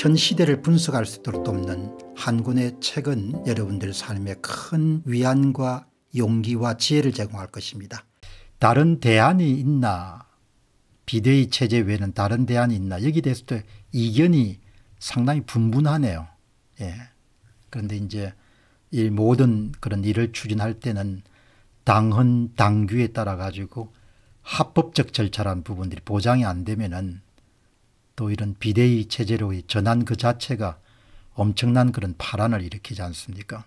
현 시대를 분석할 수 있도록 돕는 한군의 책은 여러분들 삶에 큰 위안과 용기와 지혜를 제공할 것입니다. 다른 대안이 있나 비대위 체제 외에는 다른 대안이 있나 여기 대해서도 이견이 상당히 분분하네요. 예. 그런데 이제 이 모든 그런 일을 추진할 때는 당헌 당규에 따라 가지고 합법적 절차라는 부분들이 보장이 안 되면은 또 이런 비대위 체제로의 전환 그 자체가 엄청난 그런 파란을 일으키지 않습니까?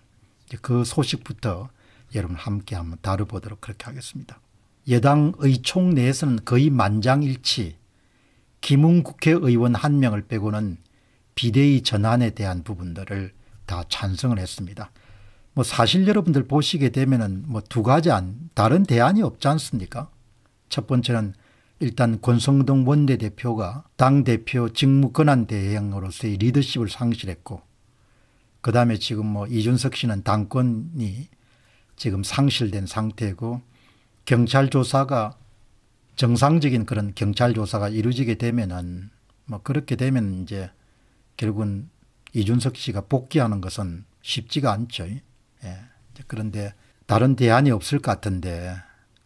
그 소식부터 여러분 함께 한번 다뤄보도록 그렇게 하겠습니다. 여당 의총 내에서는 거의 만장일치 김웅 국회의원 한 명을 빼고는 비대위 전환에 대한 부분들을 다 찬성을 했습니다. 뭐 사실 여러분들 보시게 되면뭐두 가지 안 다른 대안이 없지 않습니까? 첫 번째는 일단 권성동 원내대표가 당대표 직무권한 대행으로서의 리더십을 상실했고 그 다음에 지금 뭐 이준석 씨는 당권이 지금 상실된 상태고 경찰 조사가 정상적인 그런 경찰 조사가 이루어지게 되면은 뭐 그렇게 되면 이제 결국은 이준석 씨가 복귀하는 것은 쉽지가 않죠. 예. 그런데 다른 대안이 없을 것 같은데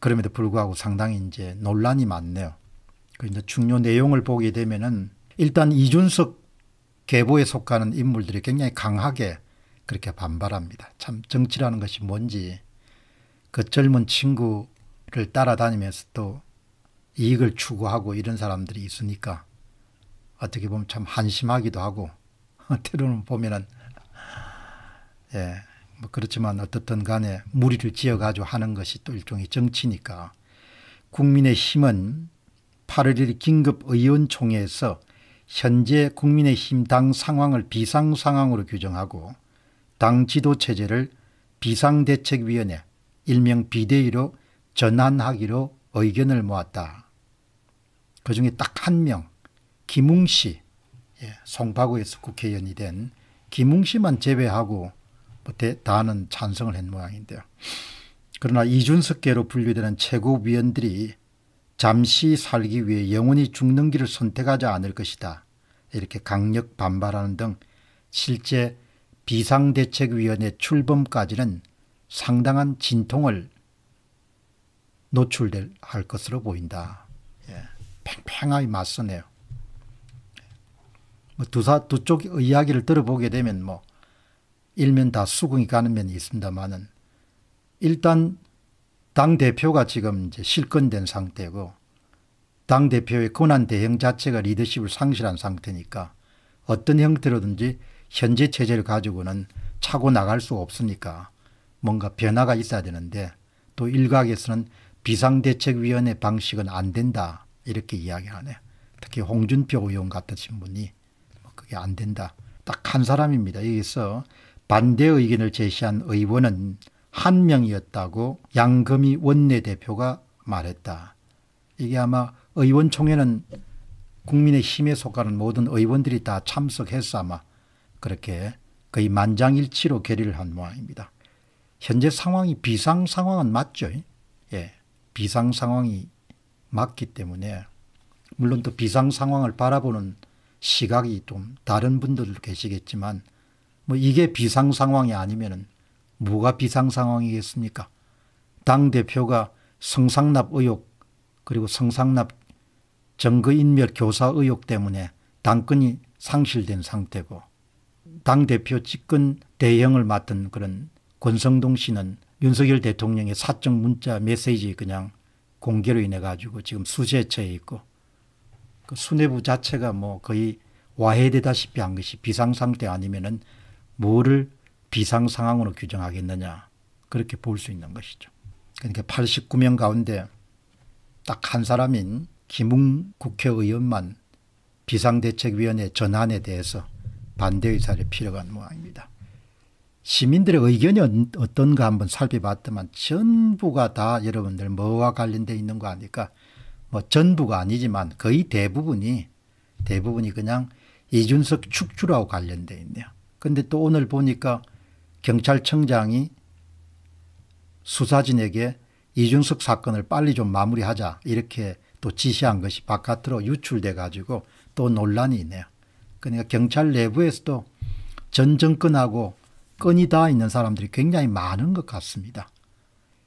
그럼에도 불구하고 상당히 이제 논란이 많네요. 그 이제 중요 내용을 보게 되면은 일단 이준석 계보에 속하는 인물들이 굉장히 강하게 그렇게 반발합니다. 참 정치라는 것이 뭔지 그 젊은 친구를 따라다니면서 또 이익을 추구하고 이런 사람들이 있으니까 어떻게 보면 참 한심하기도 하고 때로는 보면은 예, 뭐 그렇지만 어떻든 간에 무리를 지어가지고 하는 것이 또 일종의 정치니까 국민의힘은 8월 1일 긴급의원총회에서 현재 국민의힘 당 상황을 비상상황으로 규정하고 당 지도체제를 비상대책위원회 일명 비대위로 전환하기로 의견을 모았다. 그 중에 딱 한 명, 김웅 씨, 예, 송파구에서 국회의원이 된 김웅 씨만 제외하고 뭐 대, 다는 찬성을 한 모양인데요. 그러나 이준석계로 분류되는 최고위원들이 잠시 살기 위해 영원히 죽는 길을 선택하지 않을 것이다. 이렇게 강력 반발하는 등 실제 비상대책위원회 출범까지는 상당한 진통을 노출될 할 것으로 보인다. 예. 팽팽하게 맞서네요. 뭐 두, 사, 두 쪽의 이야기를 들어보게 되면 뭐 일면 다 수긍이 가는 면이 있습니다만은 일단 당 대표가 지금 이제 실권된 상태고 당 대표의 권한 대행 자체가 리더십을 상실한 상태니까 어떤 형태로든지 현재 체제를 가지고는 차고 나갈 수가 없으니까 뭔가 변화가 있어야 되는데 또 일각에서는 비상대책위원회 방식은 안 된다 이렇게 이야기하네요. 특히 홍준표 의원 같으신 분이 뭐 그게 안 된다. 딱 한 사람입니다. 여기서 반대 의견을 제시한 의원은 한 명이었다고 양금희 원내대표가 말했다. 이게 아마 의원총회는 국민의 힘에 속하는 모든 의원들이 다 참석해서 아마 그렇게 거의 만장일치로 결의를 한 모양입니다. 현재 상황이 비상 상황은 맞죠. 예. 비상 상황이 맞기 때문에 물론 또 비상 상황을 바라보는 시각이 좀 다른 분들도 계시겠지만 뭐 이게 비상 상황이 아니면은 뭐가 비상 상황이겠습니까? 당 대표가 성상납 의혹 그리고 성상납 정거인멸 교사 의혹 때문에 당권이 상실된 상태고 당 대표 직권 대행을 맡은 그런 권성동 씨는 윤석열 대통령의 사적 문자 메시지 그냥 공개로 인해 가지고 지금 수재처에 있고 그 수뇌부 자체가 뭐 거의 와해되다시피 한 것이 비상상태 아니면은 뭐를 비상 상황으로 규정하겠느냐 그렇게 볼 수 있는 것이죠. 그러니까 89명 가운데 딱 한 사람인 김웅 국회의원만 비상대책위원회 전환에 대해서 반대 의사를 필요한 모양입니다. 시민들의 의견이 어떤가 한번 살펴봤더만 전부가 다 여러분들 뭐와 관련돼 있는 거 아니까 뭐 전부가 아니지만 거의 대부분이 대부분이 그냥 이준석 축주라고 관련돼 있네요. 근데 또 오늘 보니까 경찰청장이 수사진에게 이준석 사건을 빨리 좀 마무리하자 이렇게 또 지시한 것이 바깥으로 유출돼 가지고 또 논란이 있네요. 그러니까 경찰 내부에서도 전 정권하고 끈이 닿아 있는 사람들이 굉장히 많은 것 같습니다.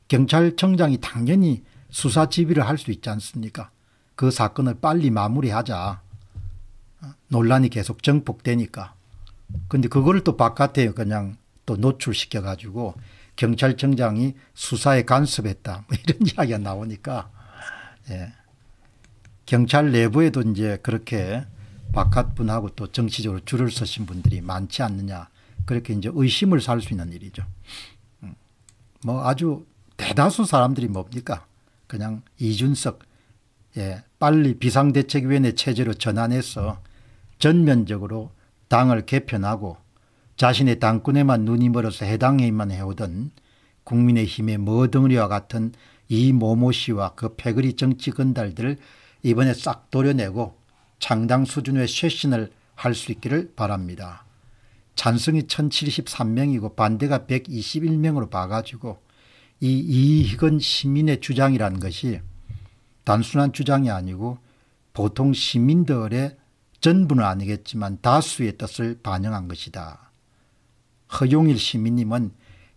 경찰청장이 당연히 수사 지휘를 할 수 있지 않습니까? 그 사건을 빨리 마무리하자. 논란이 계속 정폭되니까. 근데 그거를 또 바깥에 그냥 또 노출시켜 가지고 경찰청장이 수사에 간섭했다. 뭐 이런 이야기가 나오니까 예. 경찰 내부에도 이제 그렇게 바깥분하고 또 정치적으로 줄을 서신 분들이 많지 않느냐 그렇게 이제 의심을 살 수 있는 일이죠. 음. 뭐 아주 대다수 사람들이 뭡니까? 그냥 이준석 예, 빨리 비상대책위원회 체제로 전환해서 전면적으로 당을 개편하고 자신의 당권에만 눈이 멀어서 해당 회의만 해오던 국민의힘의 머덩이와 같은 이 모모 씨와 그 패거리 정치 건달들을 이번에 싹 도려내고 창당 수준의 쇄신을 할 수 있기를 바랍니다. 찬성이 1073명이고 반대가 121명으로 봐가지고 이 이익은 시민의 주장이란 것이 단순한 주장이 아니고 보통 시민들의 전부는 아니겠지만 다수의 뜻을 반영한 것이다. 허용일 시민님은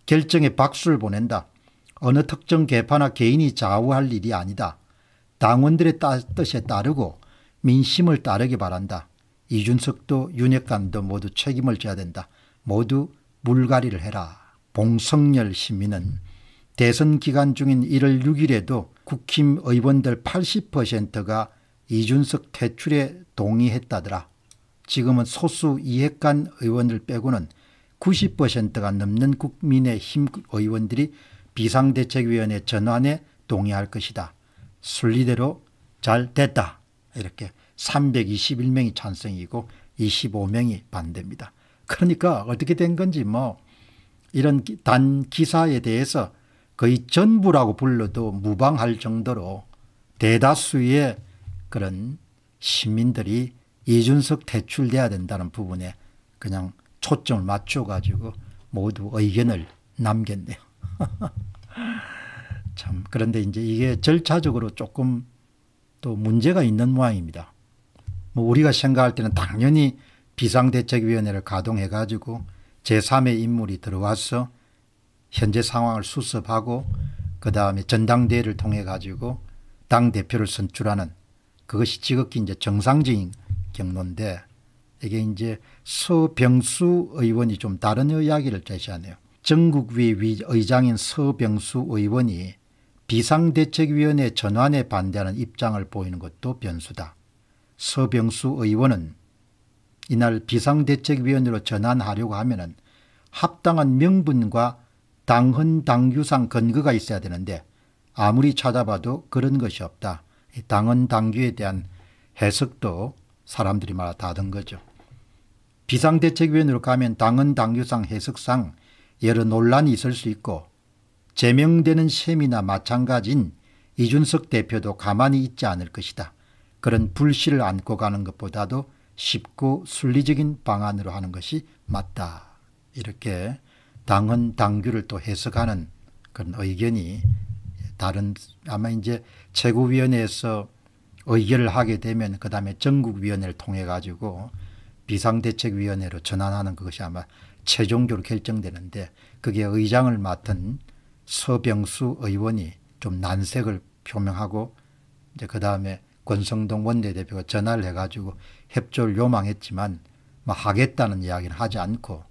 결정에 박수를 보낸다. 어느 특정 개파나 개인이 좌우할 일이 아니다. 당원들의 따, 뜻에 따르고 민심을 따르기 바란다. 이준석도 윤핵관도 모두 책임을 져야 된다. 모두 물갈이를 해라. 봉성열 시민은 대선 기간 중인 1월 6일에도 국힘 의원들 80%가 이준석 퇴출에 동의했다더라. 지금은 소수 이핵관 의원들 빼고는 90%가 넘는 국민의힘 의원들이 비상대책위원회 전환에 동의할 것이다. 순리대로 잘 됐다. 이렇게 321명이 찬성이고 25명이 반대입니다. 그러니까 어떻게 된 건지 뭐 이런 단 기사에 대해서 거의 전부라고 불러도 무방할 정도로 대다수의 그런 시민들이 이준석 대출돼야 된다는 부분에 그냥 초점을 맞춰가지고 모두 의견을 남겼네요. 참 그런데 이제 이게 절차적으로 조금 또 문제가 있는 모양입니다. 뭐 우리가 생각할 때는 당연히 비상대책위원회를 가동해 가지고 제3의 인물이 들어와서 현재 상황을 수습하고 그 다음에 전당대회를 통해 가지고 당대표를 선출하는 그것이 지극히 이제 정상적인 경로인데 이게 이제 서병수 의원이 좀 다른 이야기를 제시하네요. 전국위 의장인 서병수 의원이 비상대책위원회 전환에 반대하는 입장을 보이는 것도 변수다. 서병수 의원은 이날 비상대책위원회로 전환하려고 하면 은 합당한 명분과 당헌 당규상 근거가 있어야 되는데 아무리 찾아봐도 그런 것이 없다. 당헌 당규에 대한 해석도 사람들이 말다다 거죠. 비상대책위원회로 가면 당헌 당규상 해석상 여러 논란이 있을 수 있고 제명되는 셈이나 마찬가지인 이준석 대표도 가만히 있지 않을 것이다. 그런 불씨를 안고 가는 것보다도 쉽고 순리적인 방안으로 하는 것이 맞다. 이렇게 당헌 당규를 또 해석하는 그런 의견이 다른 아마 이제 최고위원회에서 의결을 하게 되면 그 다음에 전국위원회를 통해 가지고 비상대책위원회로 전환하는 그것이 아마 최종적으로 결정되는데 그게 의장을 맡은 서병수 의원이 좀 난색을 표명하고 이제 그 다음에 권성동 원내대표가 전화를 해가지고 협조를 요망했지만 뭐 하겠다는 이야기를 하지 않고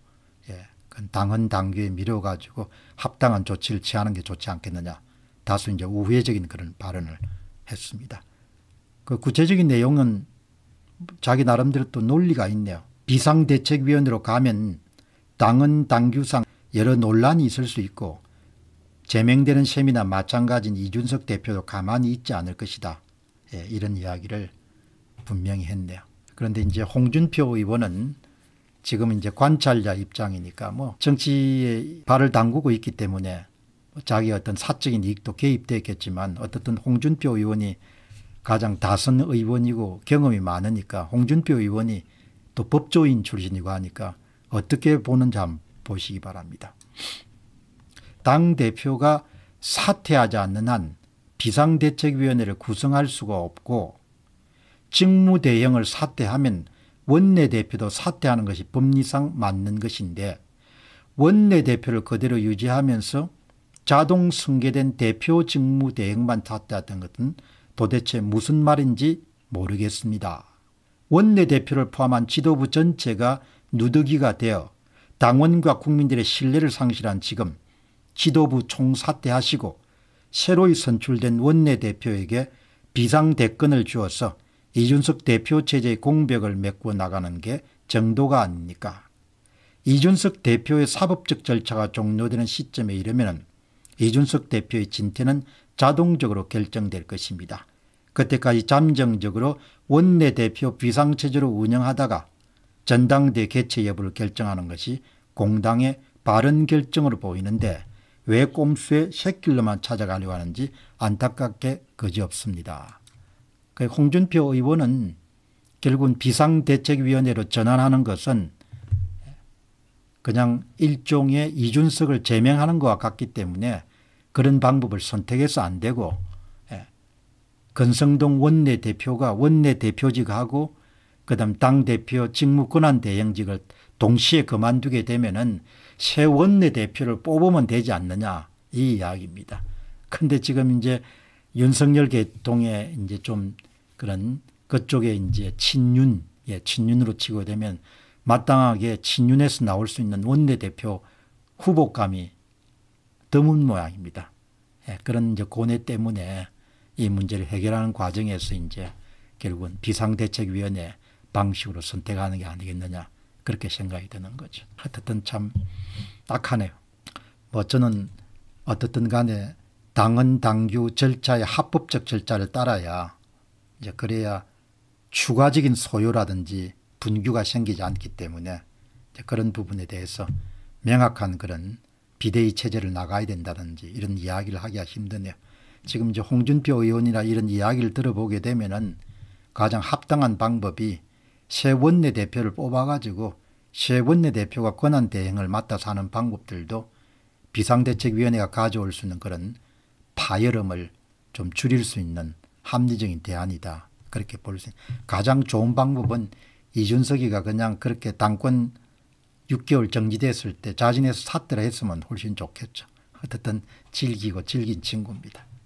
예, 당헌 당규에 밀어가지고 합당한 조치를 취하는 게 좋지 않겠느냐 다소 이제 우회적인 그런 발언을 했습니다. 그 구체적인 내용은 자기 나름대로 또 논리가 있네요. 비상대책위원회로 가면 당은 당규상 여러 논란이 있을 수 있고 제명되는 셈이나 마찬가지인 이준석 대표도 가만히 있지 않을 것이다. 예, 이런 이야기를 분명히 했네요. 그런데 이제 홍준표 의원은 지금 이제 관찰자 입장이니까 뭐 정치에 발을 담그고 있기 때문에 뭐 자기 어떤 사적인 이익도 개입되어있겠지만 어떻든 홍준표 의원이 가장 다선 의원이고 경험이 많으니까 홍준표 의원이 또 법조인 출신이고 하니까 어떻게 보는지 한번 보시기 바랍니다. 당대표가 사퇴하지 않는 한 비상대책위원회를 구성할 수가 없고 직무대행을 사퇴하면 원내대표도 사퇴하는 것이 법리상 맞는 것인데 원내대표를 그대로 유지하면서 자동 승계된 대표 직무 대행만 탔다던 것은 도대체 무슨 말인지 모르겠습니다. 원내대표를 포함한 지도부 전체가 누더기가 되어 당원과 국민들의 신뢰를 상실한 지금 지도부 총사퇴하시고 새로이 선출된 원내대표에게 비상대권을 주어서 이준석 대표 체제의 공백을 메꾸어 나가는 게 정도가 아닙니까? 이준석 대표의 사법적 절차가 종료되는 시점에 이르면 이준석 대표의 진퇴는 자동적으로 결정될 것입니다. 그때까지 잠정적으로 원내대표 비상체제로 운영하다가 전당대 개최 여부를 결정하는 것이 공당의 바른 결정으로 보이는데 왜 꼼수의 샛길로만 찾아가려고 하는지 안타깝게 그지없습니다. 그 홍준표 의원은 결국은 비상대책위원회로 전환하는 것은 그냥 일종의 이준석을 제명하는 것과 같기 때문에 그런 방법을 선택해서 안 되고 예. 건성동 원내대표가 원내대표직하고 그다음 당대표 직무권한 대행직을 동시에 그만두게 되면은 새 원내대표를 뽑으면 되지 않느냐 이 이야기입니다. 근데 지금 이제 윤석열 계통의 이제 좀 그런 그쪽에 이제 친윤, 예, 친윤으로 치고 되면 마땅하게 친윤에서 나올 수 있는 원내대표 후보감이 드문 모양입니다. 예, 그런 이제 고뇌 때문에 이 문제를 해결하는 과정에서 이제 결국은 비상대책위원회 방식으로 선택하는 게 아니겠느냐 그렇게 생각이 드는 거죠. 어쨌든 참 딱하네요. 뭐 저는 어떻든 간에 당헌 당규 절차의 합법적 절차를 따라야 이제 그래야 추가적인 소요라든지 분규가 생기지 않기 때문에 그런 부분에 대해서 명확한 그런 비대위 체제를 나가야 된다든지 이런 이야기를 하기가 힘드네요. 지금 이제 홍준표 의원이나 이런 이야기를 들어보게 되면은 가장 합당한 방법이 새 원내대표를 뽑아가지고 새 원내대표가 권한 대행을 맡아서 하는 방법들도 비상대책위원회가 가져올 수 있는 그런 파열음을 좀 줄일 수 있는 합리적인 대안이다. 그렇게 볼 수 있는 가장 좋은 방법은 이준석이가 그냥 그렇게 당권 6개월 정지됐을 때 자진해서 샀퇴를 했으면 훨씬 좋겠죠. 어쨌든 즐기고 즐긴 친구입니다.